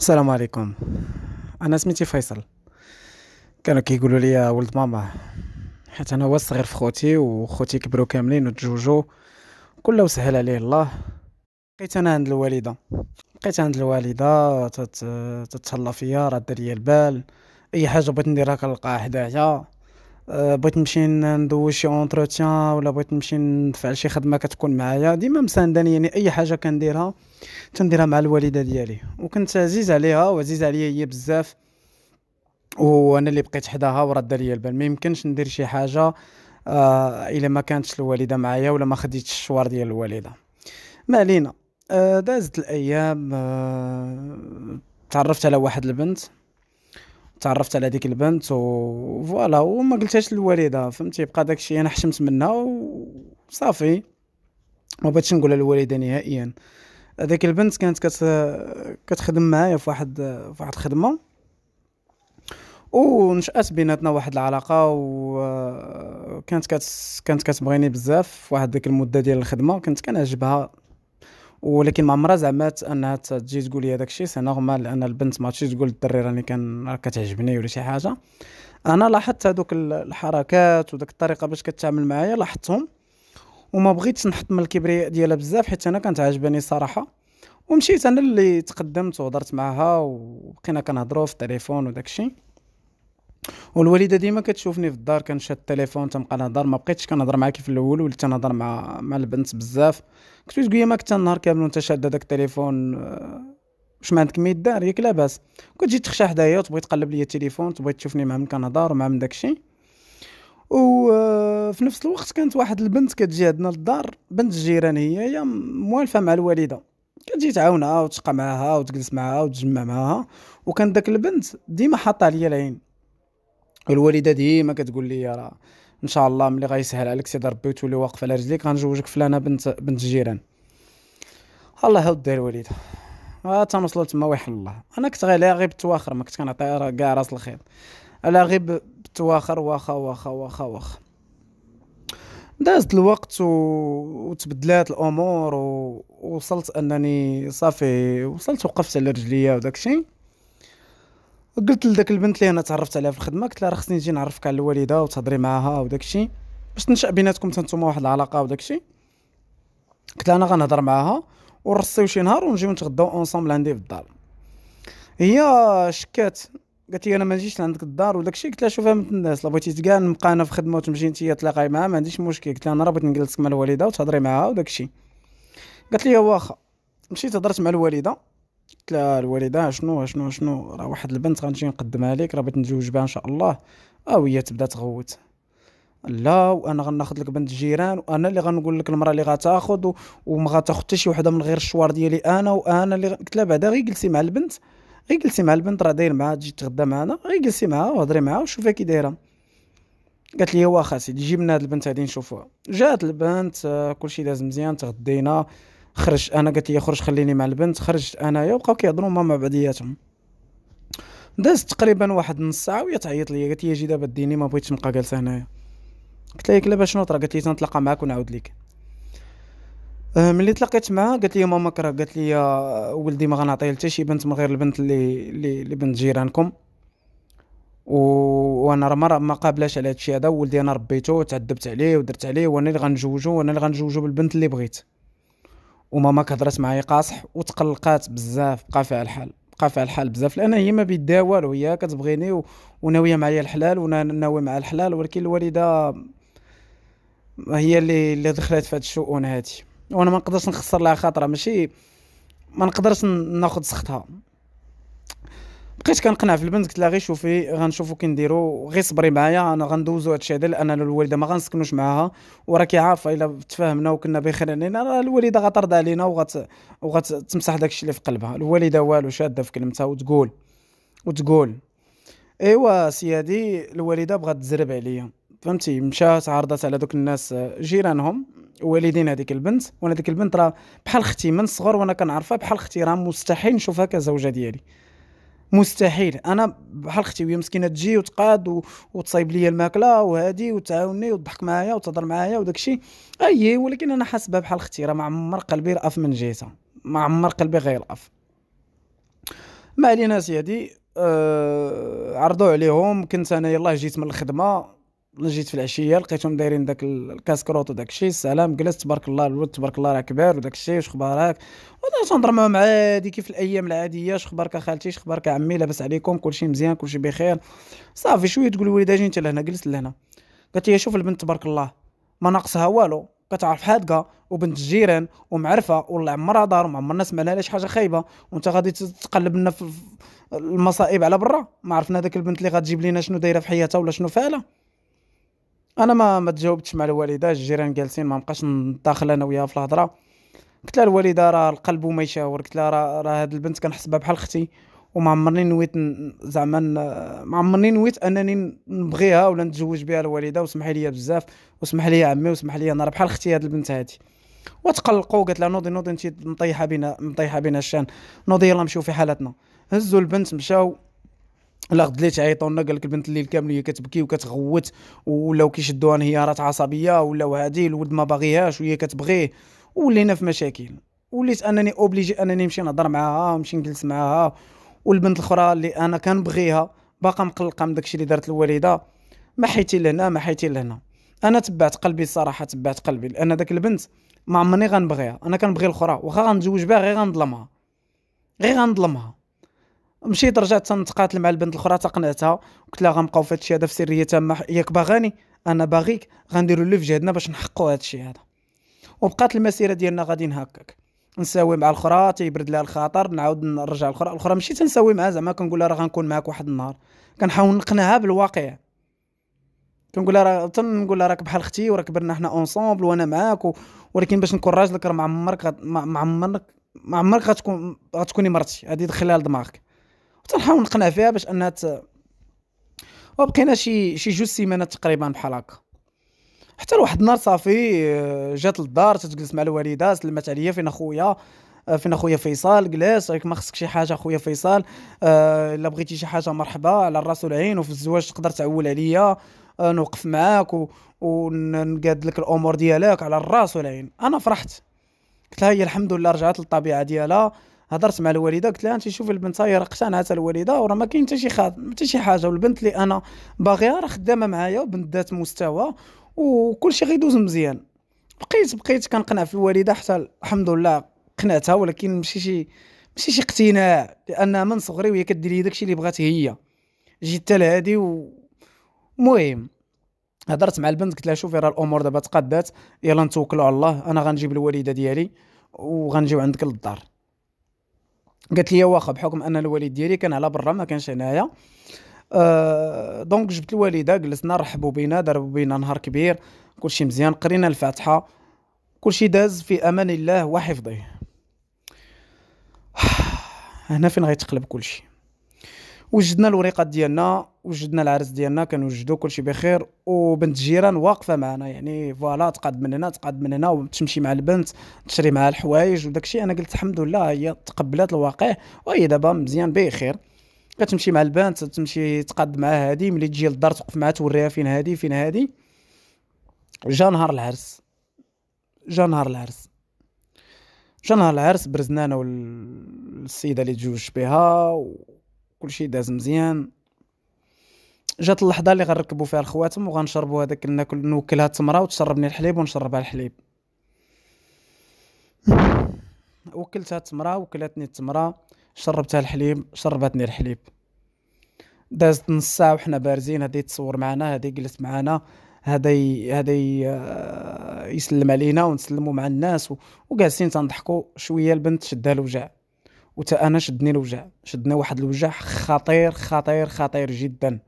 السلام عليكم انا سميتي فيصل كانوا كيقولوا لي ولد ماما حيت انا هو الصغير في خوتي وخوتي كبروا كاملين وتزوجوا كله سهل عليه الله بقيت انا عند الوالده بقيت عند الوالده تتهلا فيا راه ليا البال اي حاجه بغيت نديرها كنلقاها حدايا أه، بغيت نمشي ندوز شي اونتروتيان ولا بغيت نمشي ندفع شي خدمه كتكون معايا ديما مسانداني يعني اي حاجه كنديرها تنديرها مع الوالده ديالي وكنت عزيز عليها وعزيز عليا هي بزاف وانا اللي بقيت حداها ورد ليا البال ما يمكنش ندير شي حاجه آه الا ما كانتش الوالده معايا ولا ما خديتش الشوار ديال الوالده ما علينا آه دازت الايام آه تعرفت على واحد البنت تعرفت على ديك البنت وفوالا وما قلتهاش للوالده فهمتي بقى داكشي انا حشمت منها وصافي ما بغيتش نقولها للوالده نهائيا هذيك البنت كانت كت... كتخدم معايا في واحد في واحد الخدمه ونشات بيناتنا واحد العلاقه وكانت كت... كانت كتبغيني بزاف في واحد ديك المده ديال الخدمه كنت كنعجبها ولكن ما عمرها زعمات انها تجي تقول لي هذاك الشيء سي نورمال لان البنت ما تجي تقول للدري راني كان كتعجبني ولا شي حاجه انا لاحظت هذوك الحركات وداك الطريقه باش كتعامل معايا لاحظتهم وما بغيتش نحط من الكبرياء ديالها بزاف حيت انا كانت عاجباني الصراحه ومشيت انا اللي تقدمت وهضرت معها وبقينا كنهضروا في التليفون وداك الشيء والوالده ديما كتشوفني في الدار كنشد التليفون تنبقى نهضر ما بقيتش كنهضر معاك في الاول وليت نهضر مع مع البنت بزاف كنت تقول ما كنت النهار كامل وانت شاده داك التليفون آه، واش ما عندك ما يدار ياك لاباس كتجي تخشى حدايا وتبغي تقلب ليا التليفون تبغي تشوفني مع من كنهضر ومع من داكشي وفي آه، نفس الوقت كانت واحد البنت كتجي عندنا للدار بنت الجيران هي هي موالفه مع الوالده كتجي تعاونها وتشقى معاها وتجلس معاها وتجمع معاها وكان داك البنت ديما حاطه عليا العين الوالده ديما كتقول لي راه ان شاء الله ملي غيسهل عليك سيدي ربي وتولي واقف على رجليك غنجوجك فلانه بنت بنت الجيران الله يعاود الوالده ها آه، تا تما ويحل الله انا كنت غير غير بالتواخر ما كنت كنعطيها كاع راس الخير على غير بالتواخر واخا واخا واخا واخا دازت الوقت و... وتبدلات الامور و... وصلت انني صافي وصلت وقفت على رجليا وداكشي قلت لذاك البنت اللي انا تعرفت عليها في الخدمه قلت لها راه خصني نجي نعرفك على الوالده وتهضري معاها وداك الشيء باش تنشا بيناتكم تنتوما واحد العلاقه وداك الشيء قلت لها انا غنهضر معاها ونرصيو شي نهار ونجيو نتغداو اونصومبل عندي في الدار هي شكات قالت لي انا ما نجيش لعندك الدار وداك الشيء قلت لها شوف فهمت الناس لا بغيتي كاع نبقى انا في خدمه وتمشي انت تلاقاي معاها ما عنديش مشكل قلت لها انا راه بغيت نجلسك مع الوالده وتهضري معاها وداك الشيء قالت لي واخا مشيت هضرت مع الوالده قلت لها الوالده شنو شنو شنو راه واحد البنت غنجي نقدمها لك راه بغيت نتزوج بها ان شاء الله اه وهي تبدا تغوت لا وانا غناخذ لك بنت الجيران وانا اللي غنقول لك المراه اللي غتاخذ و... وما غتاخذ حتى شي وحده من غير الشوار ديالي انا وانا اللي قلت لها بعدا غير جلسي مع البنت غير جلسي مع البنت راه داير معاها تجي تغدا معانا غير جلسي معاها وهضري معاها وشوفها كي دايره قالت لي واخا سيدي جيب لنا هاد البنت هادي نشوفوها جات البنت آه، كلشي داز مزيان تغدينا خرج انا قالت لي خرج خليني مع البنت خرجت انايا وبقاو كيهضروا هما مع بعضياتهم دازت تقريبا واحد نص ساعه وهي تعيط لي قالت لي جي دابا ديني ما بغيتش نبقى جالسه هنايا قلت لها لاباس باش نوطر قالت لي تنطلق معاك ونعاود لك آه، ملي تلاقيت معها قالت لي ماما كره قالت لي ولدي ما غنعطيه حتى شي بنت من غير البنت اللي اللي, اللي بنت جيرانكم و... وانا راه ما ما قابلاش على هادشي هذا ولدي انا ربيته وتعذبت عليه ودرت عليه وانا اللي غنجوجو وانا اللي غنجوجو بالبنت اللي بغيت وماما كهضرات معايا قاصح وتقلقات بزاف بقى فيها الحال بقى فيها الحال بزاف لان هي ما بيديها والو هي كتبغيني و... وناويه معايا الحلال وانا ناوي مع الحلال ولكن الوالده هي اللي اللي دخلت في هاد الشؤون هادي وانا ما نقدرش نخسر لها خاطرها ماشي ما نقدرش ناخذ سخطها بقيت كنقنع في البنت قلت لها غير شوفي غنشوفو كي نديرو غير صبري معايا انا غندوزو هادشي هذا لان الوالده ما غنسكنوش معاها وراكي عارفه الا تفاهمنا وكنا بخير علينا راه الوالده غترضى علينا وغت وغتمسح داكشي اللي في قلبها الوالده والو شاده في كلمتها وتقول وتقول ايوا سيادي الوالده بغات تزرب عليا فهمتي مشات عرضت على دوك الناس جيرانهم والدين هذيك البنت وانا ديك البنت راه بحال اختي من الصغر وانا كنعرفها بحال اختي راه مستحيل نشوفها كزوجه ديالي مستحيل انا بحال اختي وهي مسكينه تجي وتقاد و... وتصايب لي الماكله وهادي وتعاوني وتضحك معايا وتهضر معايا وداك الشيء اي ولكن انا حاسبها بحال اختي راه ما عمر قلبي رأف من جهتها ما عمر قلبي غير رأف ما علينا سيدي آه عرضوا عليهم كنت انا يلاه جيت من الخدمه جيت في العشيه لقيتهم دايرين داك الكاسكروت وداك الشيء السلام جلست تبارك الله الولد تبارك الله راه كبار وداك الشيء واش اخبارك وانا تنهضر معاهم عادي كيف الايام العاديه اش اخبارك خالتي اش اخبارك عمي لاباس عليكم كلشي مزيان كلشي بخير صافي شويه تقول الوالده جيت لهنا جلست لهنا قالت لي شوف البنت تبارك الله ما ناقصها والو كتعرف حادقه وبنت الجيران ومعرفه والله عمرها دار وما عمرنا سمعنا لها شي حاجه خايبه وانت غادي تقلب لنا في المصائب على برا ما عرفنا داك البنت اللي غتجيب لنا شنو دايره في حياتها ولا شنو فعلها انا ما ما تجاوبتش مع الوالده الجيران جالسين ما بقاش داخل انا وياها في الهضره قلت لها الوالده راه القلب وما يشاور قلت لها راه راه هاد البنت كنحسبها بحال اختي وما عمرني نويت زعما ما عمرني نويت انني نبغيها ولا نتزوج بها الوالده وسمح لي بزاف وسمح لي عمي وسمح لي انا راه بحال اختي هاد البنت هادي وتقلقوا قالت لها نوضي نوضي انت مطيحه بينا مطيحه بينا الشان نوضي يلا نمشيو في حالتنا هزوا البنت مشاو ولا غد اللي لنا قال لك البنت الليل كامل هي كتبكي وكتغوت ولاو كيشدوها انهيارات عصبيه ولاو هادي الولد ما باغيهاش وهي كتبغيه ولينا في مشاكل وليت انني اوبليجي انني نمشي نهضر معاها نمشي نجلس معاها والبنت الاخرى اللي انا كنبغيها باقا مقلقه من داكشي اللي دارت الوالده ما حيتي لهنا ما حيتي لهنا انا تبعت قلبي الصراحه تبعت قلبي لان داك البنت ما عمرني غنبغيها انا كنبغي الاخرى واخا غنتزوج بها غير غنظلمها غير غنظلمها مشيت رجعت تنتقاتل مع البنت الاخرى تقنعتها قلت لها غنبقاو في هادشي هذا في سريه تامه ياك باغاني انا باغيك غنديروا اللي في جهدنا باش نحققوا هادشي هذا وبقات المسيره ديالنا غادي هكاك نساوي مع الاخرى تيبرد لها الخاطر نعاود نرجع الاخرى الاخرى ماشي تنساوي معها زعما كنقول لها راه غنكون معاك واحد النهار كنحاول نقنعها بالواقع كنقول لها راه تنقول لها راك بحال اختي وراك كبرنا حنا اونصومبل وانا معاك و... ولكن باش نكون راجلك راه مع عمرك مع عمرك مع عمرك غتكون غتكوني مرتي هادي دخلها لدماغك تنحاول نقنع فيها باش انها ت... وبقينا شي شي جوج سيمانات تقريبا بحال هكا حتى لواحد النهار صافي آه، جات للدار تتجلس مع الوالده سلمات عليا فين اخويا آه، فين اخويا فيصل جلس راك ما خصك شي حاجه اخويا فيصل آه، الا بغيتي شي حاجه مرحبا على الراس والعين وفي الزواج تقدر تعول عليا نوقف معاك و... ونقاد لك الامور ديالك على الراس والعين انا فرحت قلت لها هي الحمد لله رجعت للطبيعه ديالها هضرت مع الوالده قلت لها انت شوفي البنت هي راه اقتنعت الوالده وراه ما كاين حتى شي خاطر حتى شي حاجه والبنت اللي انا باغيها راه خدامه معايا وبنت ذات مستوى وكل شيء غيدوز مزيان بقيت بقيت كنقنع في الوالده حتى الحمد لله قنعتها ولكن ماشي شي ماشي شي اقتناع لانها من صغري وهي كدير لي داكشي اللي بغات هي جيت حتى لهادي ومهم هضرت مع البنت قلت لها شوفي راه الامور دابا تقادات يلا نتوكلوا على الله انا غنجيب الوالده ديالي وغنجيو عندك للدار قالت لي واخا بحكم ان الوالد ديالي كان على برا ما كانش هنايا أه دونك جبت الوالده جلسنا رحبوا بينا داروا بينا نهار كبير كلشي مزيان قرينا الفاتحه كلشي داز في امان الله وحفظه هنا فين غيتقلب كلشي وجدنا الوريقات ديالنا وجدنا العرس ديالنا كنوجدو كلشي بخير وبنت جيران واقفه معنا يعني فوالا تقاد من هنا تقاد من هنا وتمشي مع البنت تشري معها الحوايج الشيء انا قلت الحمد لله هي تقبلات الواقع وهي دابا مزيان بخير كتمشي مع البنت تمشي تقاد معها هادي ملي تجي للدار توقف معها توريها فين هادي فين هادي جا نهار العرس جا نهار العرس جا نهار العرس برزنا انا والسيده اللي تزوجت بها و... كلشي داز مزيان جات اللحظه اللي غنركبوا فيها الخواتم وغنشربوا هذاك ناكل نوكلها التمره وتشربني الحليب ونشربها الحليب وكلتها التمره وكلتني التمره شربتها الحليب شربتني الحليب دازت نص ساعه وحنا بارزين هادي يتصور معنا هادي يجلس معنا هذا هذا آه، يسلم علينا ونسلموا مع الناس وجالسين تنضحكوا شويه البنت شدها الوجع وتا انا شدني الوجع شدنا واحد الوجع خطير خطير خطير جدا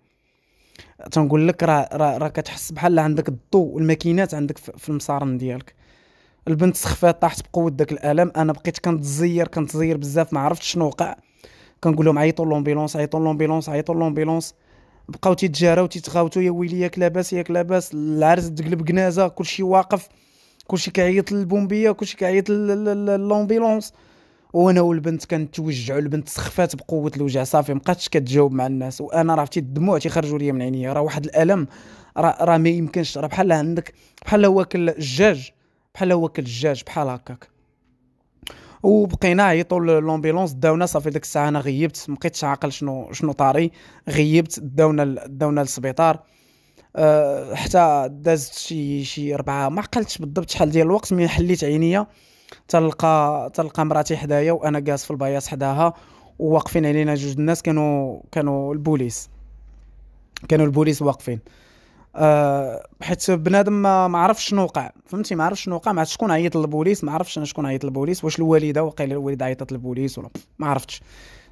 تنقول لك راه راه را كتحس بحال عندك الضو والماكينات عندك في المصارن ديالك البنت سخفات طاحت بقوه داك الالم انا بقيت كنتزير كنتزير بزاف ما عرفتش شنو وقع كنقول لهم عيطوا لومبيلونس عيطوا لومبيلونس عيطوا لومبيلونس بقاو تيتجاراو تيتغاوتوا يا ويلي ياك لاباس ياك لاباس العرس تقلب كنازه كلشي واقف كلشي كيعيط للبومبيه كلشي كيعيط للومبيلونس وانا والبنت كنتوجعوا البنت سخفات بقوه الوجع صافي مابقاتش كتجاوب مع الناس وانا راه عرفتي الدموع تيخرجوا ليا من عينيا راه واحد الالم راه راه ما يمكنش راه بحال عندك بحال هو واكل الجاج بحال هو واكل الجاج بحال هكاك وبقينا عيطوا لومبيلونس داونا صافي ديك الساعه انا غيبت مبقيتش عاقل شنو شنو طاري غيبت داونا داونا للسبيطار أه حتى دازت شي شي ربعه ما عقلتش بالضبط شحال ديال الوقت من حليت عينيا تلقى تلقى مراتي حدايا وانا جالس في البياص حداها وواقفين علينا جوج الناس كانوا كانوا البوليس كانوا البوليس واقفين أه حيت بنادم ما ما عرفش شنو وقع فهمتي ما عرفش شنو وقع ما شكون عيط للبوليس ما عرفتش انا شكون عيط للبوليس واش الوالده وقيل الوالده عيطت للبوليس ولا ما عرفتش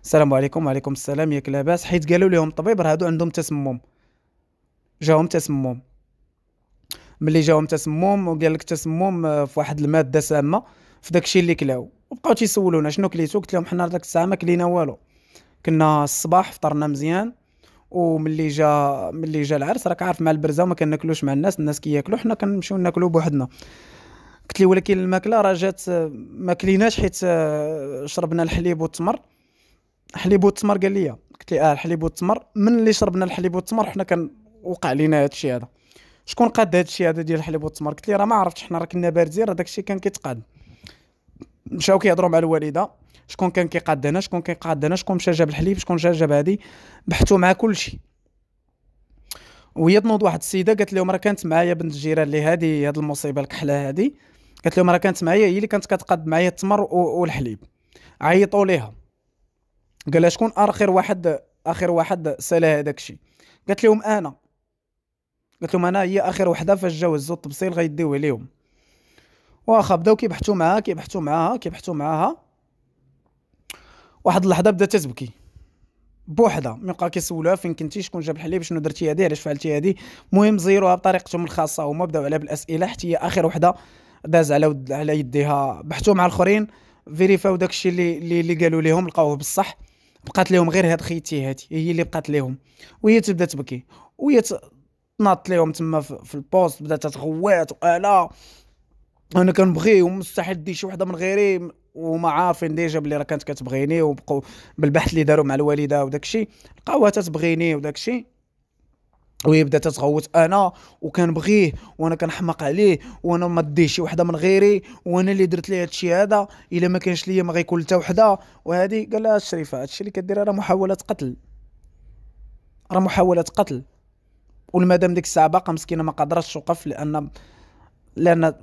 السلام عليكم وعليكم السلام ياك لاباس حيت قالوا لهم الطبيب راه هادو عندهم تسمم جاهم تسمم ملي جاهم تسمم وقال لك تسمم آه، في واحد الماده سامه في داكشي اللي كلاو وبقاو تيسولونا شنو كليتو قلت لهم حنا داك الساعه ما كلينا والو كنا الصباح فطرنا مزيان وملي جا ملي جا العرس راك عارف مع البرزه وما كناكلوش مع الناس الناس كياكلوا حنا كنمشيو ناكلو بوحدنا قلت لي ولكن الماكله راه جات ما كليناش حيت آه، شربنا الحليب والتمر حليب والتمر قال لي قلت لي اه الحليب والتمر من اللي شربنا الحليب والتمر حنا كان وقع علينا هادشي هذا شكون قاد هادشي هذا ديال الحليب والتمر قلت لي راه ما عرفتش حنا راه كنا بارزين راه داكشي كان كيتقاد مشاو كيهضروا مع الوالده شكون كان كيقاد هنا شكون كيقاد هنا شكون مشى جاب الحليب شكون مشى جاب هادي بحثوا مع كلشي وهي تنوض واحد السيده قالت لهم راه كانت معايا بنت الجيران اللي هادي هاد المصيبه الكحله هادي قالت لهم راه كانت معايا هي اللي كانت كتقاد معايا التمر والحليب عيطوا ليها قال لها شكون اخر واحد اخر واحد سالها هذاك الشيء قالت لهم انا قالت لهم انا هي اخر وحده فاش جاو هزو الطبسيل غيديوه ليهم واخا بداو كيبحثوا معاها كيبحثوا معاها كيبحثوا معاها واحد اللحظه بدا تتبكي بوحدها من بقى كيسولوها فين كنتي شكون جاب الحليب شنو درتي هادي علاش فعلتي هادي المهم زيروها بطريقتهم الخاصه هما بداو عليها بالاسئله حتى هي اخر وحده داز على ود على يديها بحثوا مع الاخرين فيريفاو داكشي اللي اللي قالوا لهم لقاوه بصح بقات لهم غير هاد خيتي هادي هي اللي بقات لهم وهي تبدا تبكي وهي تناط لهم تما في البوست بدات تغوات والا انا كنبغيه ومستحيل دي شي وحده من غيري وما عارفين ديجا بلي راه كانت كتبغيني وبقوا بالبحث اللي داروا مع الوالده وداك الشيء لقاوها تتبغيني وداك الشيء وهي بدات تغوت انا وكنبغيه وانا كنحمق عليه وانا ما ديش شي وحده من غيري وانا اللي درت ليه هادشي هذا الا ما كانش ليا ما غيكون حتى وحده وهذه قال لها الشريفه هادشي اللي كدير راه محاوله قتل راه محاوله قتل والمدام ديك الساعه باقا مسكينه ما قدرتش توقف لان لان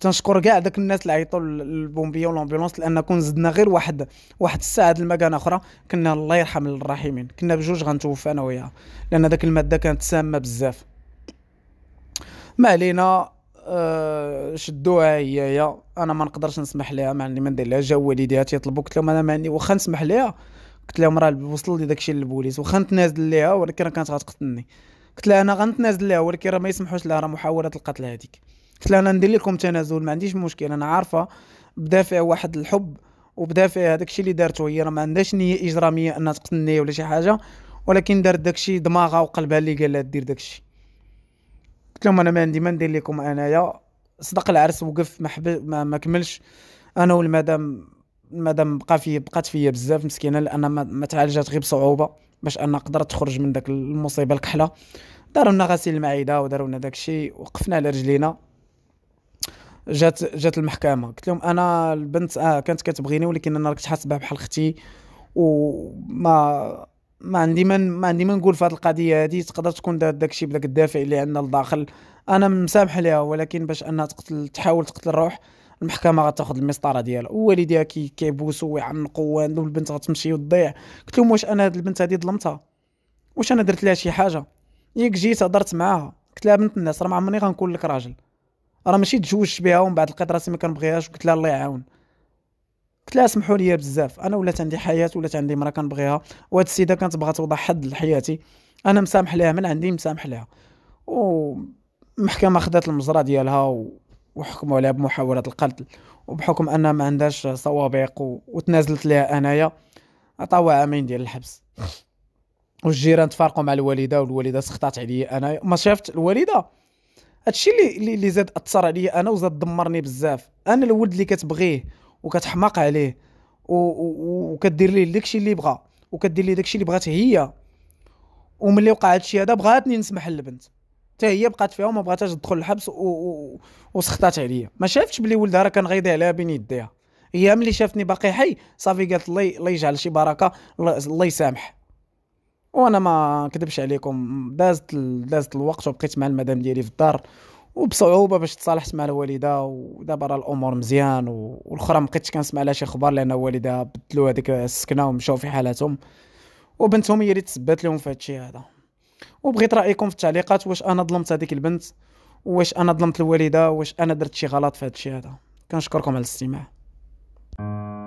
تنشكر كاع داك الناس اللي عيطوا للبومبيا والامبولونس لان كون زدنا غير واحد واحد الساعه د المكانه اخرى كنا الله يرحم الراحمين كنا بجوج غنتوفى انا وياها لان داك الماده كانت سامه بزاف ما علينا أه شدوها هي انا ما نقدرش نسمح لها ما عندي ما ندير لها جا والديها تيطلبوا قلت لهم انا ما عندي واخا نسمح لها قلت لهم راه وصل لي داكشي للبوليس واخا نتنازل ليها ولكن راه كانت غتقتلني قلت لها انا غنتنازل ليها ولكن راه ما يسمحوش لها راه محاوله القتل هذيك قلت لها انا ندير لكم تنازل ما عنديش مشكل انا عارفه بدافع واحد الحب وبدافع هذاك الشيء اللي دارته هي راه ما عندهاش نيه اجراميه انها تقتلني ولا شي حاجه ولكن دارت داك الشيء دماغها وقلبها اللي قال لها دير داك الشيء قلت لهم انا ما عندي ما ندير لكم انايا صدق العرس وقف ما, حب... ما, ما كملش انا والمدام المدام بقى في بقات فيا بزاف مسكينه لان ما, ما تعالجات غير بصعوبه باش انا قدرت تخرج من داك المصيبه الكحله داروا لنا غسيل المعده وداروا لنا داك الشيء وقفنا على رجلينا جات جات المحكمه قلت لهم انا البنت اه كانت كتبغيني ولكن انا راك تحاسب بها بحال اختي وما ما عندي من ما عندي ما نقول في هذه القضيه هذه تقدر تكون داك الشيء بداك الدافع اللي عندنا لداخل انا مسامح لها ولكن باش انها تقتل تحاول تقتل الروح المحكمه غتاخذ المسطره ديالها والديها كي كيبوسو ويعنقوا والبنت غتمشي وتضيع قلت لهم واش انا هاد البنت هذه ظلمتها واش انا درت لها شي حاجه ياك جيت هضرت معاها قلت لها بنت الناس راه ما عمرني غنقول لك راجل راه ماشي تزوجت بها ومن بعد لقيت راسي ما كنبغيهاش قلت لها الله يعاون قلت لها سمحوا لي بزاف انا ولات عندي حياه ولات عندي مرا كنبغيها وهاد السيده كانت بغات توضع حد لحياتي انا مسامح لها من عندي مسامح لها ومحكمه خدات المجرى ديالها و... وحكموا عليها بمحاوله القتل وبحكم انها ما عندهاش سوابق و... وتنازلت لها انايا عطاوها عامين ديال الحبس والجيران تفارقوا مع الوالده والوالده سخطات عليا انا ما شافت الوالده هادشي اللي اللي زاد اثر عليا انا وزاد دمرني بزاف انا الولد اللي كتبغيه وكتحماق عليه وكدير ليه داكشي اللي بغا وكدير ليه داكشي اللي بغات هي وملي وقع هادشي هذا بغاتني نسمح للبنت حتى هي بقات فيها وما بغاتهاش تدخل الحبس و... و... وسخطات عليا ما شافتش بلي ولدها راه كان غيضيع عليها بين يديها هي ملي شافتني باقي حي صافي قالت الله الله يجعل شي بركه الله يسامح وانا ما كذبش عليكم دازت دازت الوقت وبقيت مع المدام ديالي في الدار وبصعوبه باش تصالحت مع الوالده ودابا راه الامور مزيان والاخرى ما بقيتش كنسمع لها شي اخبار لان والدها بدلوا هذيك السكنه ومشاو في حالاتهم وبنتهم هي اللي تسبات لهم في هادشي هذا وبغيت رايكم في التعليقات واش انا ظلمت هذيك البنت واش انا ظلمت الوالده واش انا درت شي غلط في هادشي هذا كنشكركم على الاستماع thank you